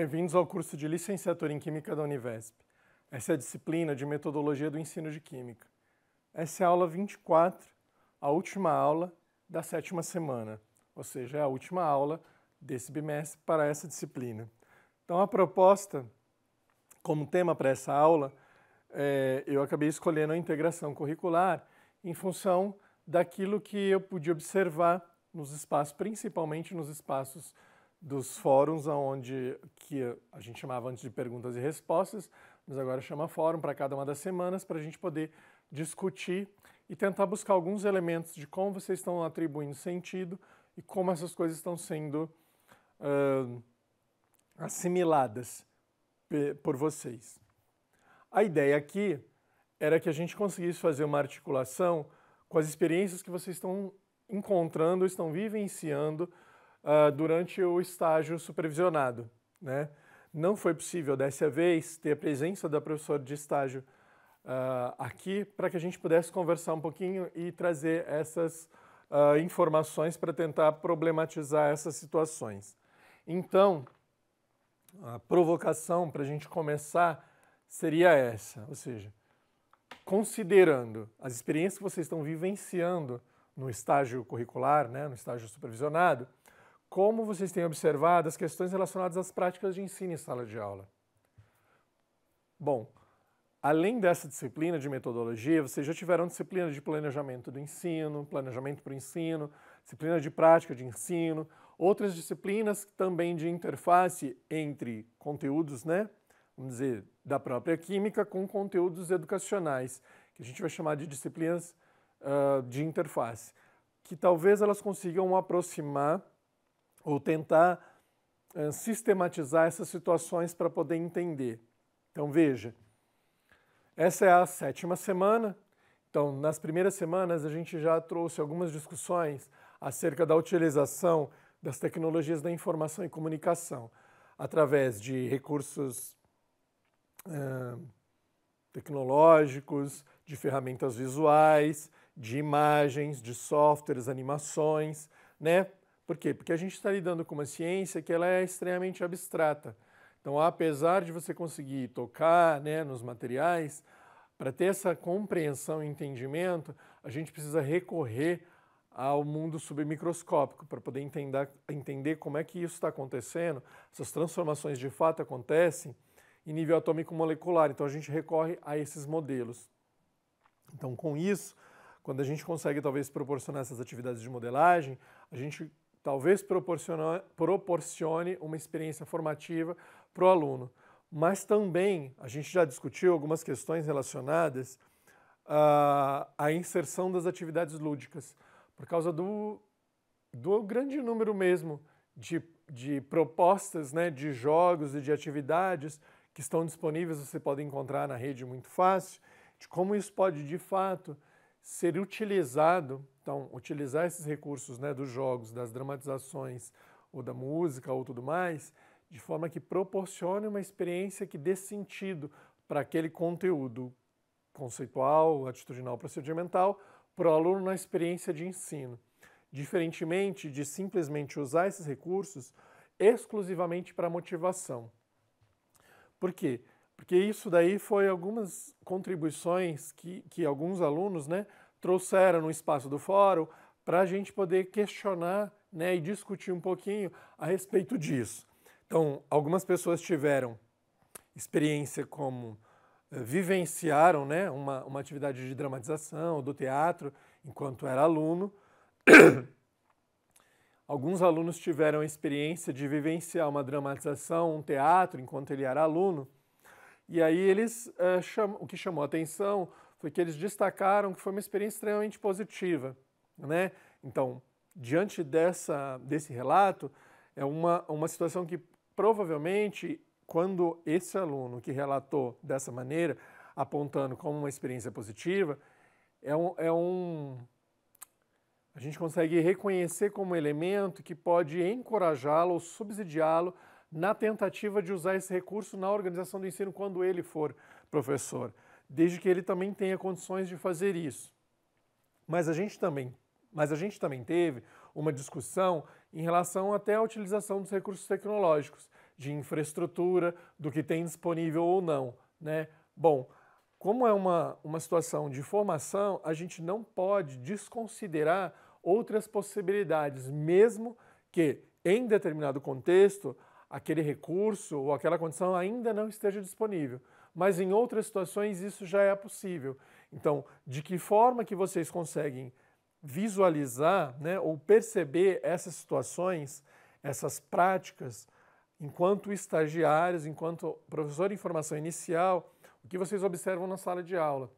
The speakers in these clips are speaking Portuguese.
Bem-vindos ao curso de Licenciatura em Química da Univesp. Essa é a disciplina de Metodologia do Ensino de Química. Essa é a aula 24, a última aula da sétima semana, ou seja, é a última aula desse bimestre para essa disciplina. Então, a proposta, como tema para essa aula, é, eu acabei escolhendo a integração curricular em função daquilo que eu pude observar nos espaços, principalmente nos espaços dos fóruns onde que a gente chamava antes de perguntas e respostas, mas agora chama fórum para cada uma das semanas para a gente poder discutir e tentar buscar alguns elementos de como vocês estão atribuindo sentido e como essas coisas estão sendo uh, assimiladas por vocês. A ideia aqui era que a gente conseguisse fazer uma articulação com as experiências que vocês estão encontrando, estão vivenciando uh, durante o estágio supervisionado. Né? Não foi possível, dessa vez, ter a presença da professora de estágio uh, aqui para que a gente pudesse conversar um pouquinho e trazer essas uh, informações para tentar problematizar essas situações. Então, a provocação para a gente começar seria essa, ou seja, considerando as experiências que vocês estão vivenciando no estágio curricular, né, no estágio supervisionado, como vocês têm observado as questões relacionadas às práticas de ensino em sala de aula? Bom, além dessa disciplina de metodologia, vocês já tiveram disciplina de planejamento do ensino, planejamento para o ensino, disciplina de prática de ensino, outras disciplinas também de interface entre conteúdos, né? Vamos dizer, da própria química com conteúdos educacionais, que a gente vai chamar de disciplinas uh, de interface, que talvez elas consigam aproximar ou tentar eh, sistematizar essas situações para poder entender. Então veja, essa é a sétima semana. Então, nas primeiras semanas, a gente já trouxe algumas discussões acerca da utilização das tecnologias da informação e comunicação através de recursos uh, tecnológicos, de ferramentas visuais, de imagens, de softwares, animações, né? Por quê? Porque a gente está lidando com uma ciência que ela é extremamente abstrata. Então, apesar de você conseguir tocar né, nos materiais, para ter essa compreensão e entendimento, a gente precisa recorrer ao mundo submicroscópico para poder entender, entender como é que isso está acontecendo, essas transformações de fato acontecem em nível atômico molecular. Então a gente recorre a esses modelos. Então com isso, quando a gente consegue talvez proporcionar essas atividades de modelagem, a gente Talvez proporcione uma experiência formativa para o aluno. Mas também, a gente já discutiu algumas questões relacionadas uh, à inserção das atividades lúdicas, por causa do, do grande número mesmo de, de propostas, né, de jogos e de atividades que estão disponíveis, você pode encontrar na rede muito fácil, de como isso pode de fato ser utilizado então, utilizar esses recursos né, dos jogos, das dramatizações ou da música ou tudo mais, de forma que proporcione uma experiência que dê sentido para aquele conteúdo conceitual, atitudinal, procedimental, para o aluno na experiência de ensino. Diferentemente de simplesmente usar esses recursos exclusivamente para motivação. Por quê? Porque isso daí foi algumas contribuições que, que alguns alunos né, trouxeram no espaço do fórum para a gente poder questionar né, e discutir um pouquinho a respeito disso. Então, algumas pessoas tiveram experiência como eh, vivenciaram né, uma, uma atividade de dramatização do teatro enquanto era aluno. Alguns alunos tiveram a experiência de vivenciar uma dramatização, um teatro, enquanto ele era aluno. E aí eles eh, cham... o que chamou a atenção foi que eles destacaram que foi uma experiência extremamente positiva. Né? Então, diante dessa, desse relato, é uma, uma situação que provavelmente, quando esse aluno que relatou dessa maneira, apontando como uma experiência positiva, é um, é um a gente consegue reconhecer como elemento que pode encorajá-lo ou subsidiá-lo na tentativa de usar esse recurso na organização do ensino quando ele for professor desde que ele também tenha condições de fazer isso. Mas a gente também, mas a gente também teve uma discussão em relação até à utilização dos recursos tecnológicos, de infraestrutura, do que tem disponível ou não, né? Bom, como é uma, uma situação de formação, a gente não pode desconsiderar outras possibilidades, mesmo que em determinado contexto aquele recurso ou aquela condição ainda não esteja disponível mas em outras situações isso já é possível. Então, de que forma que vocês conseguem visualizar né, ou perceber essas situações, essas práticas, enquanto estagiários, enquanto professor de formação inicial, o que vocês observam na sala de aula.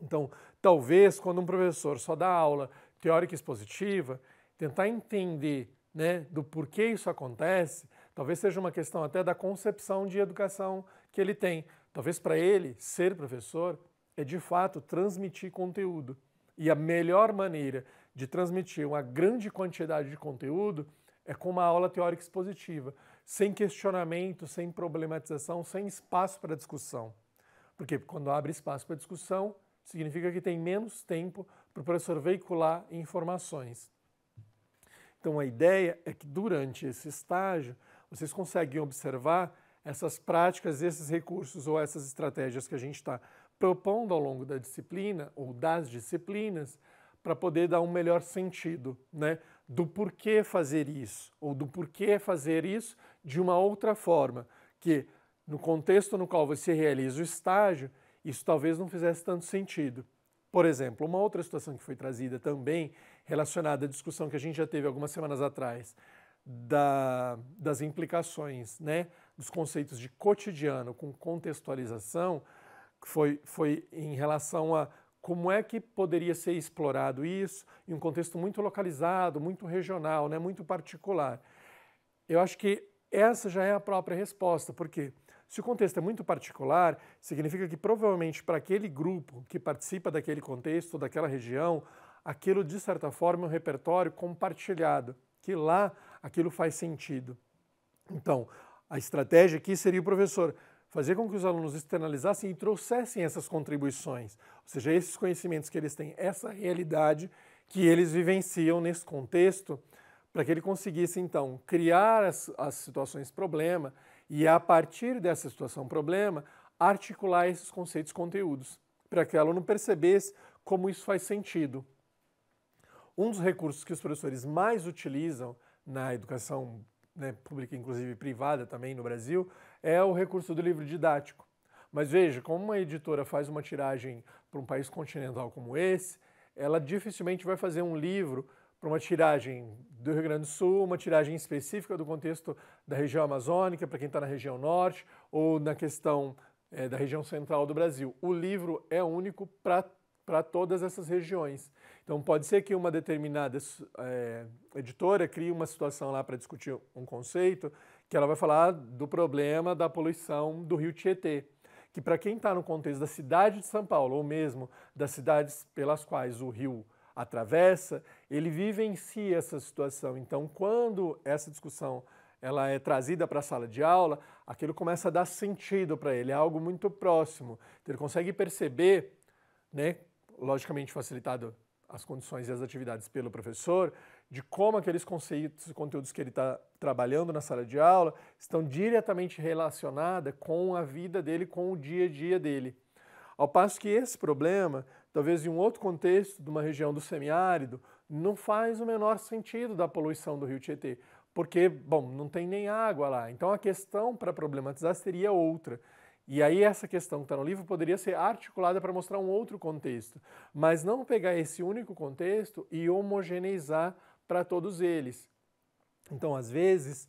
Então, talvez quando um professor só dá aula teórica expositiva, tentar entender né, do porquê isso acontece, talvez seja uma questão até da concepção de educação que ele tem. Talvez para ele ser professor é de fato transmitir conteúdo. E a melhor maneira de transmitir uma grande quantidade de conteúdo é com uma aula teórica expositiva, sem questionamento, sem problematização, sem espaço para discussão. Porque quando abre espaço para discussão, significa que tem menos tempo para o professor veicular informações. Então a ideia é que durante esse estágio vocês conseguem observar essas práticas, esses recursos ou essas estratégias que a gente está propondo ao longo da disciplina ou das disciplinas para poder dar um melhor sentido, né, do porquê fazer isso ou do porquê fazer isso de uma outra forma, que no contexto no qual você realiza o estágio, isso talvez não fizesse tanto sentido. Por exemplo, uma outra situação que foi trazida também relacionada à discussão que a gente já teve algumas semanas atrás da, das implicações, né? dos conceitos de cotidiano com contextualização foi, foi em relação a como é que poderia ser explorado isso em um contexto muito localizado, muito regional, né, muito particular. Eu acho que essa já é a própria resposta, porque se o contexto é muito particular, significa que provavelmente para aquele grupo que participa daquele contexto, daquela região, aquilo de certa forma é um repertório compartilhado, que lá aquilo faz sentido. Então, a estratégia aqui seria o professor fazer com que os alunos externalizassem e trouxessem essas contribuições, ou seja, esses conhecimentos que eles têm, essa realidade que eles vivenciam nesse contexto, para que ele conseguisse então criar as, as situações problema e a partir dessa situação problema articular esses conceitos conteúdos, para que o aluno percebesse como isso faz sentido. Um dos recursos que os professores mais utilizam na educação né, pública inclusive privada também no Brasil, é o recurso do livro didático. Mas veja, como uma editora faz uma tiragem para um país continental como esse, ela dificilmente vai fazer um livro para uma tiragem do Rio Grande do Sul, uma tiragem específica do contexto da região amazônica, para quem está na região norte, ou na questão é, da região central do Brasil. O livro é único para para todas essas regiões. Então, pode ser que uma determinada é, editora crie uma situação lá para discutir um conceito, que ela vai falar ah, do problema da poluição do rio Tietê. Que, para quem está no contexto da cidade de São Paulo, ou mesmo das cidades pelas quais o rio atravessa, ele vivencia si essa situação. Então, quando essa discussão ela é trazida para a sala de aula, aquilo começa a dar sentido para ele, é algo muito próximo. Então, ele consegue perceber né, logicamente facilitado as condições e as atividades pelo professor, de como aqueles conceitos e conteúdos que ele está trabalhando na sala de aula estão diretamente relacionados com a vida dele, com o dia a dia dele. Ao passo que esse problema, talvez em um outro contexto, de uma região do semiárido, não faz o menor sentido da poluição do rio Tietê, porque, bom, não tem nem água lá. Então a questão para problematizar seria outra. E aí essa questão que está no livro poderia ser articulada para mostrar um outro contexto, mas não pegar esse único contexto e homogeneizar para todos eles. Então, às vezes,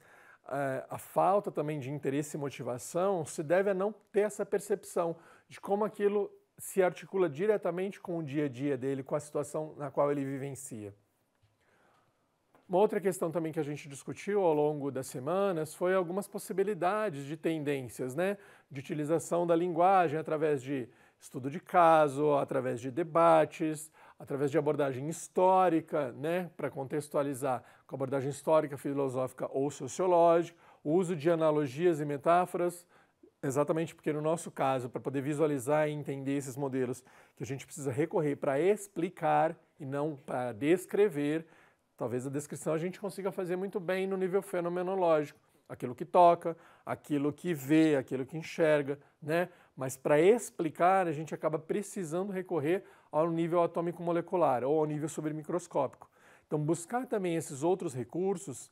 eh, a falta também de interesse e motivação se deve a não ter essa percepção de como aquilo se articula diretamente com o dia a dia dele, com a situação na qual ele vivencia. Uma outra questão também que a gente discutiu ao longo das semanas foi algumas possibilidades de tendências, né? De utilização da linguagem através de estudo de caso, através de debates, através de abordagem histórica, né? Para contextualizar com abordagem histórica, filosófica ou sociológica, o uso de analogias e metáforas, Exatamente, porque no nosso caso, para poder visualizar e entender esses modelos, que a gente precisa recorrer para explicar e não para descrever, Talvez a descrição a gente consiga fazer muito bem no nível fenomenológico, aquilo que toca, aquilo que vê, aquilo que enxerga, né? Mas para explicar, a gente acaba precisando recorrer ao nível atômico molecular ou ao nível submicroscópico. Então, buscar também esses outros recursos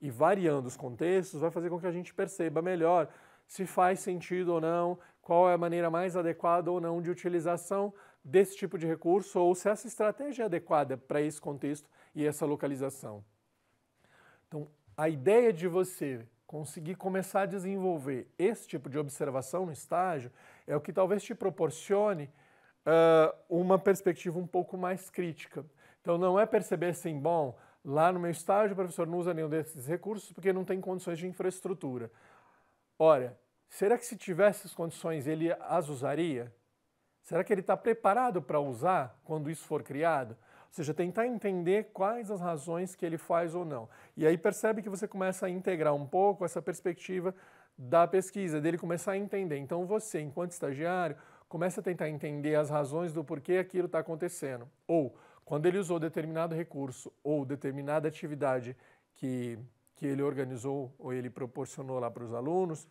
e variando os contextos vai fazer com que a gente perceba melhor se faz sentido ou não, qual é a maneira mais adequada ou não de utilização desse tipo de recurso ou se essa estratégia é adequada para esse contexto e essa localização. Então, a ideia de você conseguir começar a desenvolver esse tipo de observação no estágio é o que talvez te proporcione uh, uma perspectiva um pouco mais crítica. Então, não é perceber assim, bom, lá no meu estágio o professor não usa nenhum desses recursos porque não tem condições de infraestrutura. Ora, Será que se tivesse as condições ele as usaria? Será que ele está preparado para usar quando isso for criado? Ou seja, tentar entender quais as razões que ele faz ou não. E aí percebe que você começa a integrar um pouco essa perspectiva da pesquisa, dele começar a entender. Então você, enquanto estagiário, começa a tentar entender as razões do porquê aquilo está acontecendo. Ou quando ele usou determinado recurso ou determinada atividade que, que ele organizou ou ele proporcionou lá para os alunos,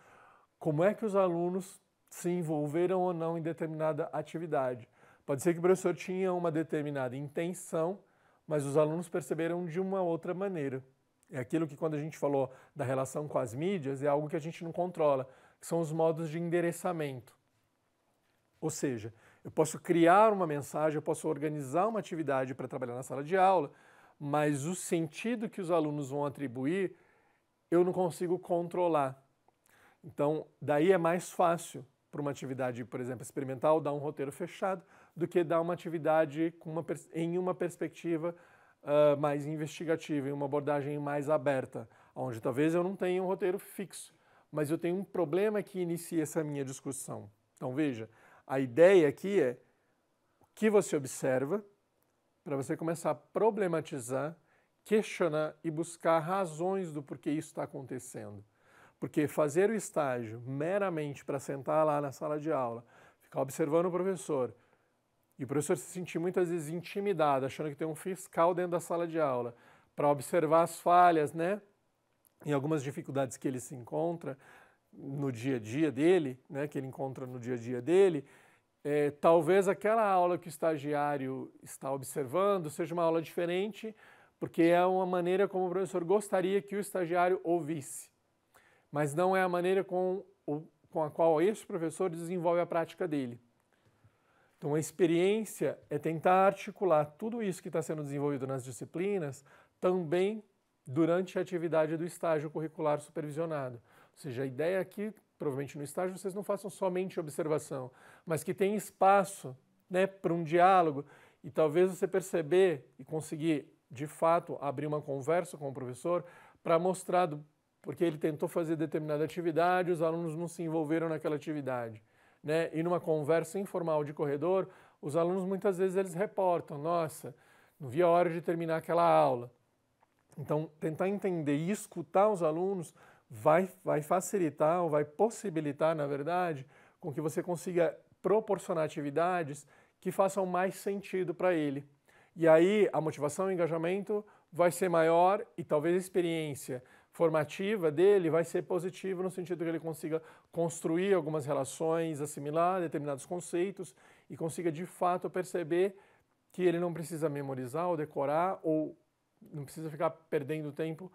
como é que os alunos se envolveram ou não em determinada atividade. Pode ser que o professor tinha uma determinada intenção, mas os alunos perceberam de uma outra maneira. É aquilo que quando a gente falou da relação com as mídias, é algo que a gente não controla, que são os modos de endereçamento. Ou seja, eu posso criar uma mensagem, eu posso organizar uma atividade para trabalhar na sala de aula, mas o sentido que os alunos vão atribuir, eu não consigo controlar. Então, daí é mais fácil para uma atividade, por exemplo, experimental, dar um roteiro fechado, do que dar uma atividade uma, em uma perspectiva uh, mais investigativa, em uma abordagem mais aberta, onde talvez eu não tenha um roteiro fixo, mas eu tenho um problema que inicia essa minha discussão. Então, veja, a ideia aqui é o que você observa para você começar a problematizar, questionar e buscar razões do porquê isso está acontecendo. Porque fazer o estágio meramente para sentar lá na sala de aula, ficar observando o professor, e o professor se sentir muitas vezes intimidado, achando que tem um fiscal dentro da sala de aula, para observar as falhas, né? E algumas dificuldades que ele se encontra no dia a dia dele, né? Que ele encontra no dia a dia dele. É, talvez aquela aula que o estagiário está observando seja uma aula diferente, porque é uma maneira como o professor gostaria que o estagiário ouvisse mas não é a maneira com, com a qual este professor desenvolve a prática dele. Então, a experiência é tentar articular tudo isso que está sendo desenvolvido nas disciplinas também durante a atividade do estágio curricular supervisionado. Ou seja, a ideia aqui, é provavelmente no estágio, vocês não façam somente observação, mas que tenha espaço né, para um diálogo e talvez você perceber e conseguir, de fato, abrir uma conversa com o professor para mostrar do porque ele tentou fazer determinada atividade, os alunos não se envolveram naquela atividade. Né? E numa conversa informal de corredor, os alunos muitas vezes eles reportam, nossa, não vi a hora de terminar aquela aula. Então, tentar entender e escutar os alunos vai, vai facilitar ou vai possibilitar, na verdade, com que você consiga proporcionar atividades que façam mais sentido para ele. E aí a motivação e o engajamento vai ser maior e talvez a experiência formativa dele vai ser positiva no sentido que ele consiga construir algumas relações, assimilar determinados conceitos e consiga de fato perceber que ele não precisa memorizar ou decorar ou não precisa ficar perdendo tempo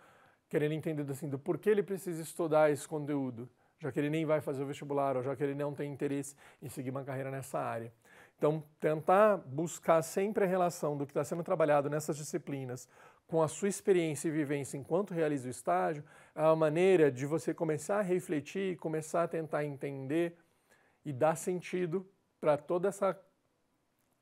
querendo entender assim do porquê ele precisa estudar esse conteúdo, já que ele nem vai fazer o vestibular ou já que ele não tem interesse em seguir uma carreira nessa área. Então, tentar buscar sempre a relação do que está sendo trabalhado nessas disciplinas com a sua experiência e vivência enquanto realiza o estágio, é a maneira de você começar a refletir, começar a tentar entender e dar sentido para toda essa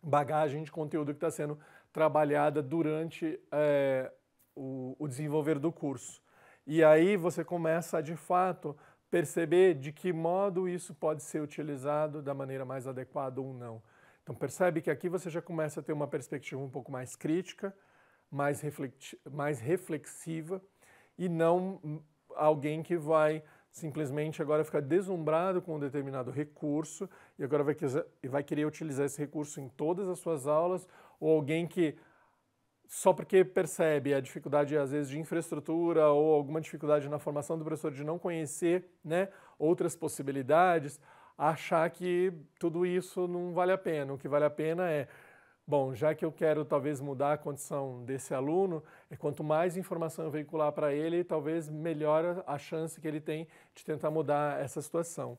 bagagem de conteúdo que está sendo trabalhada durante é, o, o desenvolver do curso. E aí você começa, de fato, perceber de que modo isso pode ser utilizado da maneira mais adequada ou não. Então percebe que aqui você já começa a ter uma perspectiva um pouco mais crítica, mais, mais reflexiva e não alguém que vai simplesmente agora ficar deslumbrado com um determinado recurso e agora vai, vai querer utilizar esse recurso em todas as suas aulas, ou alguém que só porque percebe a dificuldade, às vezes, de infraestrutura ou alguma dificuldade na formação do professor de não conhecer né, outras possibilidades, achar que tudo isso não vale a pena. O que vale a pena é bom, já que eu quero talvez mudar a condição desse aluno, é quanto mais informação eu veicular para ele, talvez melhor a chance que ele tem de tentar mudar essa situação.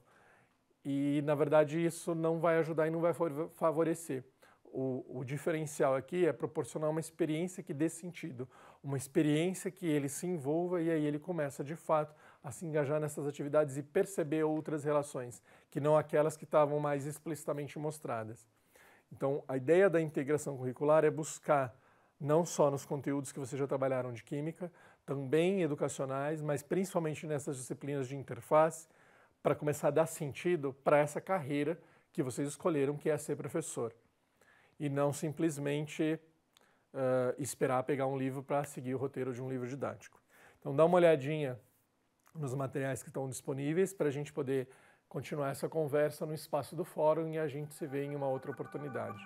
E, na verdade, isso não vai ajudar e não vai favorecer. O, o, diferencial aqui é proporcionar uma experiência que dê sentido, uma experiência que ele se envolva e aí ele começa de fato a se engajar nessas atividades e perceber outras relações, que não aquelas que estavam mais explicitamente mostradas. Então, a ideia da integração curricular é buscar, não só nos conteúdos que vocês já trabalharam de química, também educacionais, mas principalmente nessas disciplinas de interface, para começar a dar sentido para essa carreira que vocês escolheram, que é ser professor. E não simplesmente uh, esperar pegar um livro para seguir o roteiro de um livro didático. Então, dá uma olhadinha nos materiais que estão disponíveis para a gente poder continuar essa conversa no espaço do fórum e a gente se vê em uma outra oportunidade.